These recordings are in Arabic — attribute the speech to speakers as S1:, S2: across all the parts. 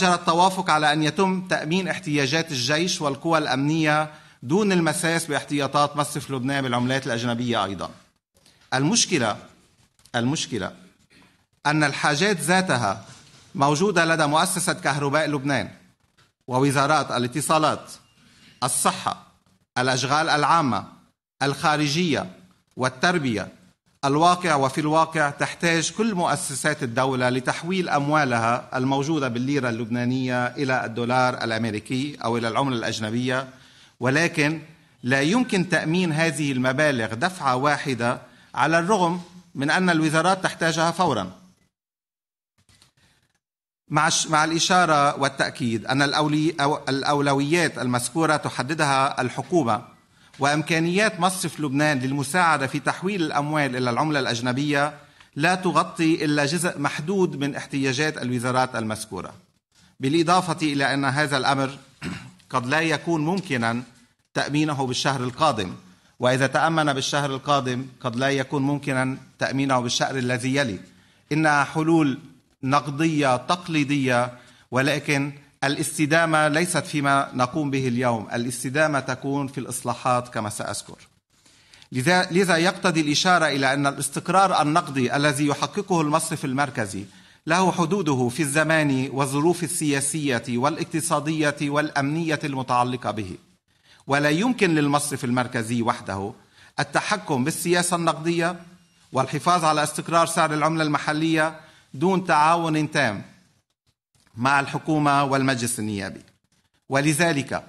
S1: جرى التوافق على أن يتم تأمين احتياجات الجيش والقوى الأمنية دون المساس باحتياطات مصرف لبنان بالعملات الأجنبية أيضا المشكلة المشكلة أن الحاجات ذاتها موجودة لدى مؤسسة كهرباء لبنان ووزارات الاتصالات الصحة الأشغال العامة الخارجية والتربية الواقع وفي الواقع تحتاج كل مؤسسات الدولة لتحويل أموالها الموجودة بالليرة اللبنانية إلى الدولار الأمريكي أو إلى العملة الأجنبية ولكن لا يمكن تأمين هذه المبالغ دفعة واحدة على الرغم من أن الوزارات تحتاجها فورا مع مع الإشارة والتأكيد أن الأولويات المذكورة تحددها الحكومة وامكانيات مصرف لبنان للمساعده في تحويل الاموال الى العمله الاجنبيه لا تغطي الا جزء محدود من احتياجات الوزارات المذكوره بالاضافه الى ان هذا الامر قد لا يكون ممكنا تامينه بالشهر القادم واذا تامن بالشهر القادم قد لا يكون ممكنا تامينه بالشهر الذي يلي انها حلول نقديه تقليديه ولكن الاستدامة ليست فيما نقوم به اليوم الاستدامة تكون في الإصلاحات كما سأذكر لذا, لذا يقتضي الإشارة إلى أن الاستقرار النقدي الذي يحققه المصرف المركزي له حدوده في الزمان والظروف السياسية والاقتصادية والأمنية المتعلقة به ولا يمكن للمصرف المركزي وحده التحكم بالسياسة النقدية والحفاظ على استقرار سعر العملة المحلية دون تعاون تام مع الحكومة والمجلس النيابي ولذلك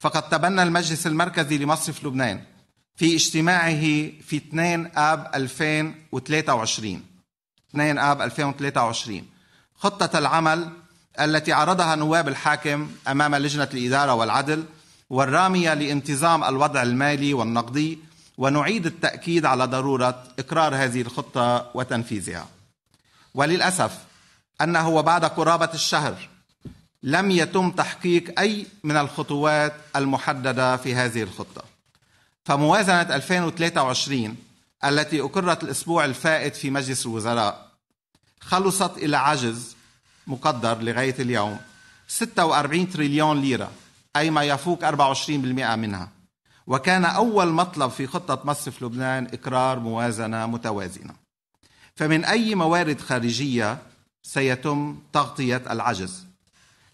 S1: فقد تبنى المجلس المركزي لمصرف لبنان في اجتماعه في 2 آب 2023 2 آب 2023 خطة العمل التي عرضها نواب الحاكم أمام لجنة الإدارة والعدل والرامية لانتظام الوضع المالي والنقدي ونعيد التأكيد على ضرورة إقرار هذه الخطة وتنفيذها وللأسف أنه وبعد قرابة الشهر لم يتم تحقيق أي من الخطوات المحددة في هذه الخطة فموازنة 2023 التي أقرت الأسبوع الفائت في مجلس الوزراء خلصت إلى عجز مقدر لغاية اليوم 46 تريليون ليرة أي ما يفوق 24% منها وكان أول مطلب في خطة مصرف لبنان إقرار موازنة متوازنة فمن أي موارد خارجية سيتم تغطية العجز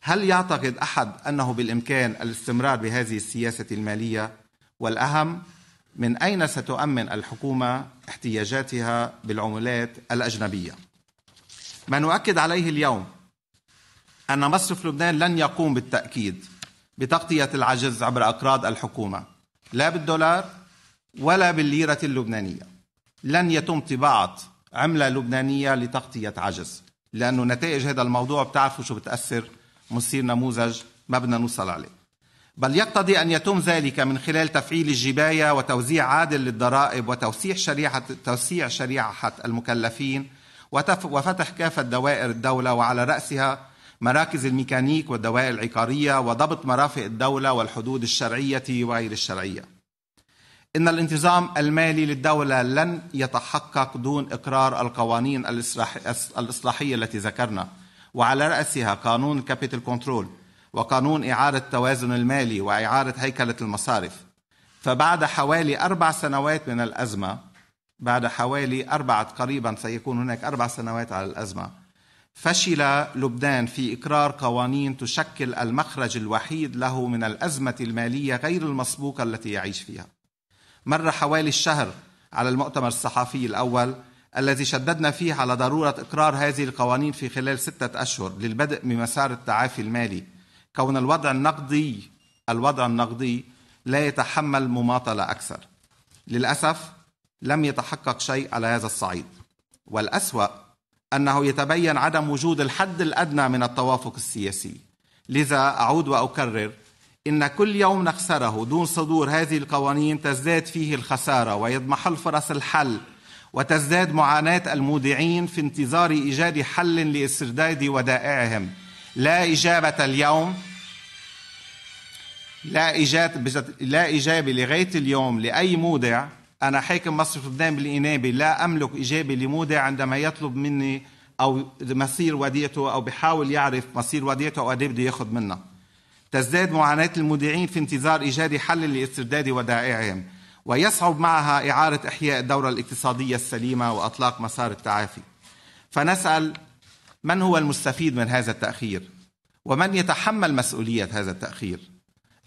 S1: هل يعتقد أحد أنه بالإمكان الاستمرار بهذه السياسة المالية والأهم من أين ستؤمن الحكومة احتياجاتها بالعملات الأجنبية ما نؤكد عليه اليوم أن مصرف لبنان لن يقوم بالتأكيد بتغطية العجز عبر أقراض الحكومة لا بالدولار ولا بالليرة اللبنانية لن يتم طباعة عملة لبنانية لتغطية عجز لأنه نتائج هذا الموضوع بتعرفوا شو بتأثر مصير نموذج ما بدنا نوصل عليه بل يقتضي أن يتم ذلك من خلال تفعيل الجباية وتوزيع عادل للضرائب وتوسيع شريحة, توسيع شريحة المكلفين وفتح كافة دوائر الدولة وعلى رأسها مراكز الميكانيك والدوائر العقارية وضبط مرافق الدولة والحدود الشرعية وغير الشرعية إن الانتظام المالي للدولة لن يتحقق دون إقرار القوانين الإصلاحية التي ذكرنا وعلى رأسها قانون كابيتال كنترول وقانون إعادة التوازن المالي وإعادة هيكلة المصارف فبعد حوالي أربع سنوات من الأزمة بعد حوالي أربعة قريبا سيكون هناك أربع سنوات على الأزمة فشل لبنان في إقرار قوانين تشكل المخرج الوحيد له من الأزمة المالية غير المسبوقة التي يعيش فيها مر حوالي الشهر على المؤتمر الصحفي الأول الذي شددنا فيه على ضرورة إقرار هذه القوانين في خلال ستة أشهر للبدء بمسار التعافي المالي كون الوضع النقدي الوضع النقدي لا يتحمل مماطلة أكثر للأسف لم يتحقق شيء على هذا الصعيد والأسوأ أنه يتبين عدم وجود الحد الأدنى من التوافق السياسي لذا أعود وأكرر إن كل يوم نخسره دون صدور هذه القوانين تزداد فيه الخسارة ويضمحل فرص الحل وتزداد معاناة المودعين في انتظار إيجاد حل لإسرداد ودائعهم لا إجابة اليوم لا إجابة لا إجابة لغاية اليوم لأي مودع أنا حاكم مصرف لبنان بالإنابة لا أملك إجابة لمودع عندما يطلب مني أو مصير وديعته أو بحاول يعرف مصير وديعته أو قد بده ياخذ منه تزداد معاناة المودعين في انتظار إيجاد حل لاسترداد ودائعهم ويصعب معها إعارة إحياء الدورة الاقتصادية السليمة وإطلاق مسار التعافي فنسأل من هو المستفيد من هذا التأخير ومن يتحمل مسؤولية هذا التأخير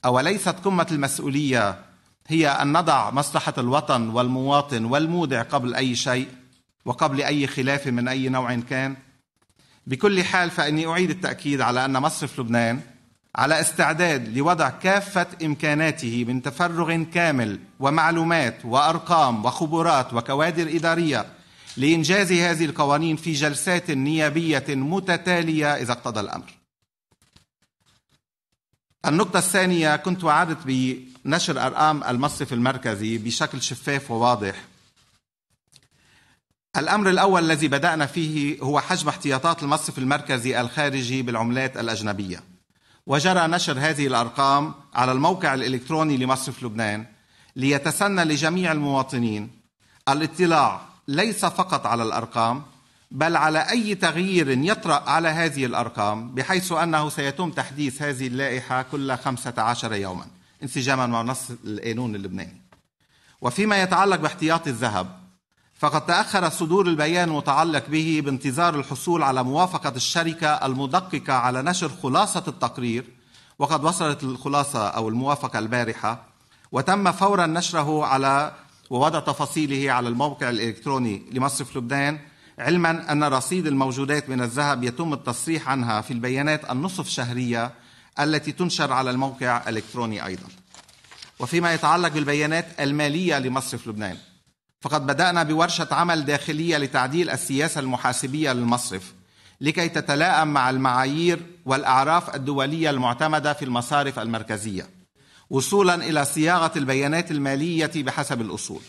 S1: أوليست قمة المسؤولية هي أن نضع مصلحة الوطن والمواطن والمودع قبل أي شيء وقبل أي خلاف من أي نوع كان بكل حال فإني أعيد التأكيد على أن مصرف لبنان على استعداد لوضع كافة إمكاناته من تفرغ كامل ومعلومات وأرقام وخبرات وكوادر إدارية لإنجاز هذه القوانين في جلسات نيابية متتالية إذا اقتضى الأمر. النقطة الثانية كنت وعدت بنشر أرقام المصرف المركزي بشكل شفاف وواضح. الأمر الأول الذي بدأنا فيه هو حجم احتياطات المصرف المركزي الخارجي بالعملات الأجنبية. وجرى نشر هذه الأرقام على الموقع الإلكتروني لمصرف لبنان ليتسنى لجميع المواطنين الاطلاع ليس فقط على الأرقام بل على أي تغيير يطرأ على هذه الأرقام بحيث أنه سيتم تحديث هذه اللائحة كل 15 يوما انسجاما مع نص القانون اللبناني وفيما يتعلق باحتياط الذهب فقد تأخر صدور البيان المتعلق به بانتظار الحصول على موافقة الشركة المدققة على نشر خلاصة التقرير وقد وصلت الخلاصة أو الموافقة البارحة وتم فورا نشره على ووضع تفاصيله على الموقع الإلكتروني لمصرف لبنان علما أن رصيد الموجودات من الذهب يتم التصريح عنها في البيانات النصف شهرية التي تنشر على الموقع الإلكتروني أيضا وفيما يتعلق بالبيانات المالية لمصرف لبنان فقد بدأنا بورشة عمل داخلية لتعديل السياسة المحاسبية للمصرف لكي تتلائم مع المعايير والأعراف الدولية المعتمدة في المصارف المركزية وصولا إلى صياغة البيانات المالية بحسب الأصول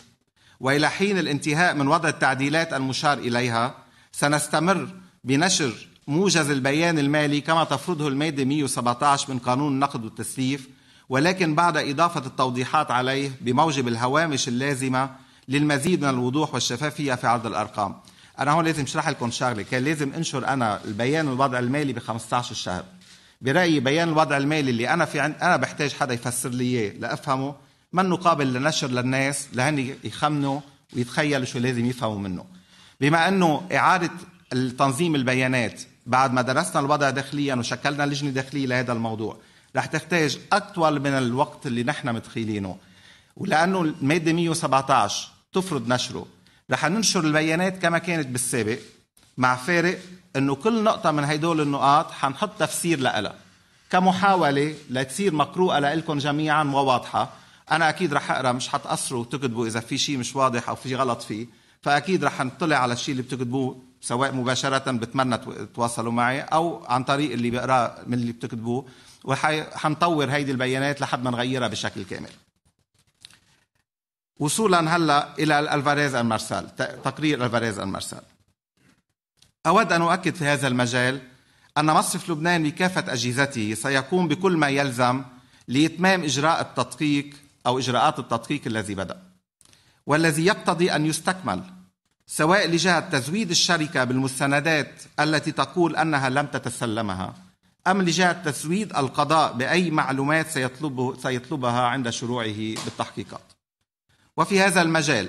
S1: وإلى حين الانتهاء من وضع التعديلات المشار إليها سنستمر بنشر موجز البيان المالي كما تفرضه المادة 117 من قانون النقد والتسليف ولكن بعد إضافة التوضيحات عليه بموجب الهوامش اللازمة للمزيد من الوضوح والشفافيه في عرض الارقام انا هون لازم اشرح لكم شغله كان لازم انشر انا البيان الوضع المالي ب 15 شهر برايي بيان الوضع المالي اللي انا في عند انا بحتاج حدا يفسر لي اياه لافهمه منه قابل لنشر للناس لهن يخمنوا ويتخيلوا شو لازم يفهموا منه بما انه اعاده تنظيم البيانات بعد ما درسنا الوضع داخليا وشكلنا لجنه داخليه لهذا الموضوع رح تحتاج اطول من الوقت اللي نحن متخيلينه ولانه الماده 117 تفرض نشره رح ننشر البيانات كما كانت بالسابق مع فارق انه كل نقطه من هدول النقاط حنحط تفسير لها كمحاوله لتصير مقروءه لكم جميعا وواضحه انا اكيد رح اقرا مش حتقصروا وتكتبوا اذا في شيء مش واضح او في غلط فيه فاكيد رح نطلع على الشيء اللي بتكتبوه سواء مباشره بتمنى تتواصلوا معي او عن طريق اللي بقراه من اللي بتكتبوه وحنطور هيدي البيانات لحد ما نغيرها بشكل كامل وصولا هلا الى الفاريز المارسال تقرير الفاريز المارسال اود ان اؤكد في هذا المجال ان مصرف لبنان بكافه اجهزته سيقوم بكل ما يلزم لاتمام اجراء التدقيق او اجراءات التدقيق الذي بدا والذي يقتضي ان يستكمل سواء لجهه تزويد الشركه بالمستندات التي تقول انها لم تتسلمها ام لجهه تزويد القضاء باي معلومات سيطلبه سيطلبها عند شروعه بالتحقيقات وفي هذا المجال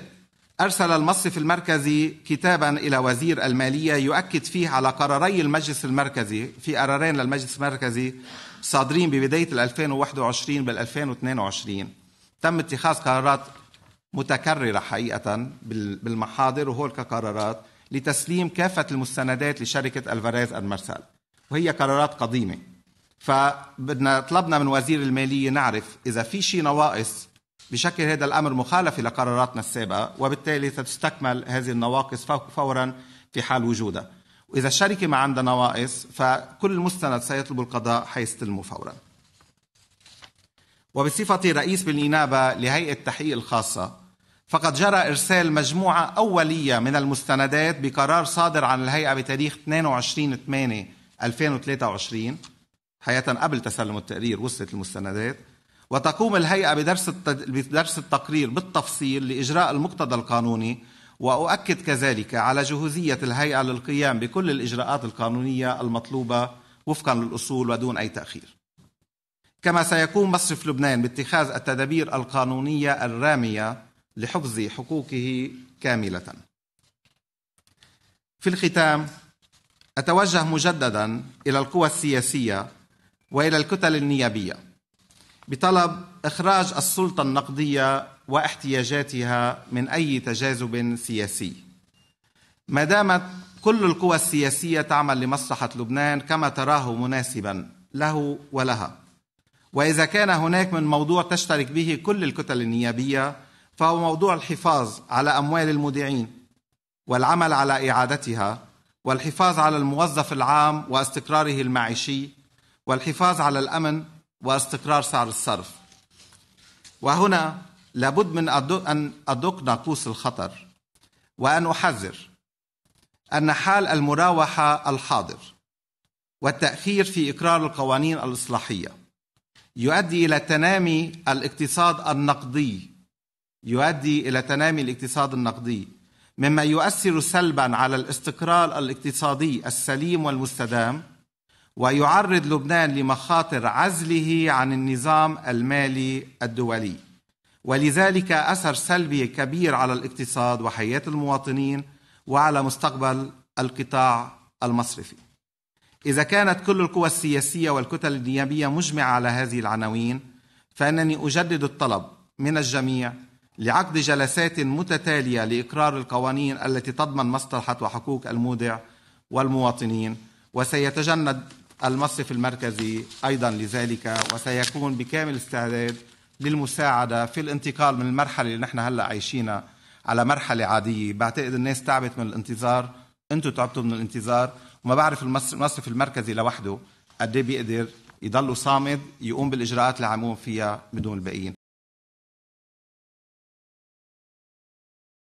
S1: أرسل المصرف المركزي كتابا إلى وزير المالية يؤكد فيه على قراري المجلس المركزي في قرارين للمجلس المركزي صادرين ببداية 2021 بال 2022 تم اتخاذ قرارات متكررة حقيقة بالمحاضر وهول كقرارات لتسليم كافة المستندات لشركة ألفاريز المرسل وهي قرارات قديمة فبدنا طلبنا من وزير المالية نعرف إذا في شيء نواقص بشكل هذا الأمر مخالف لقراراتنا السابقة وبالتالي ستستكمل هذه النواقص فورا في حال وجودها وإذا الشركة ما عندها نواقص فكل مستند سيطلب القضاء حيستلمه فورا وبصفتي رئيس بالإنابة لهيئة التحقيق الخاصة فقد جرى إرسال مجموعة أولية من المستندات بقرار صادر عن الهيئة بتاريخ 22 8 2023 حقيقة قبل تسلم التقرير وصلت المستندات وتقوم الهيئة بدرس بدرس التقرير بالتفصيل لإجراء المقتضى القانوني وأؤكد كذلك على جهوزية الهيئة للقيام بكل الإجراءات القانونية المطلوبة وفقا للأصول ودون أي تأخير كما سيقوم مصرف لبنان باتخاذ التدابير القانونية الرامية لحفظ حقوقه كاملة في الختام أتوجه مجددا إلى القوى السياسية وإلى الكتل النيابية بطلب إخراج السلطة النقدية واحتياجاتها من أي تجاذب سياسي ما دامت كل القوى السياسية تعمل لمصلحة لبنان كما تراه مناسبا له ولها وإذا كان هناك من موضوع تشترك به كل الكتل النيابية فهو موضوع الحفاظ على أموال المودعين والعمل على إعادتها والحفاظ على الموظف العام واستقراره المعيشي والحفاظ على الأمن واستقرار سعر الصرف وهنا لابد من أن أدق ناقوس الخطر وأن أحذر أن حال المراوحة الحاضر والتأخير في إقرار القوانين الإصلاحية يؤدي إلى تنامي الاقتصاد النقدي يؤدي إلى تنامي الاقتصاد النقدي مما يؤثر سلبا على الاستقرار الاقتصادي السليم والمستدام ويعرض لبنان لمخاطر عزله عن النظام المالي الدولي ولذلك اثر سلبي كبير على الاقتصاد وحياه المواطنين وعلى مستقبل القطاع المصرفي اذا كانت كل القوى السياسيه والكتل النيابيه مجمعه على هذه العناوين فانني اجدد الطلب من الجميع لعقد جلسات متتاليه لاقرار القوانين التي تضمن مصلحه وحقوق المودع والمواطنين وسيتجنب المصرف المركزي أيضا لذلك وسيكون بكامل استعداد للمساعدة في الانتقال من المرحلة اللي نحن هلأ عايشينها على مرحلة عادية بعتقد الناس تعبت من الانتظار أنتوا تعبتوا من الانتظار وما بعرف المصرف المركزي لوحده قد إيه بيقدر يضلوا صامد يقوم بالإجراءات اللي عم فيها بدون الباقيين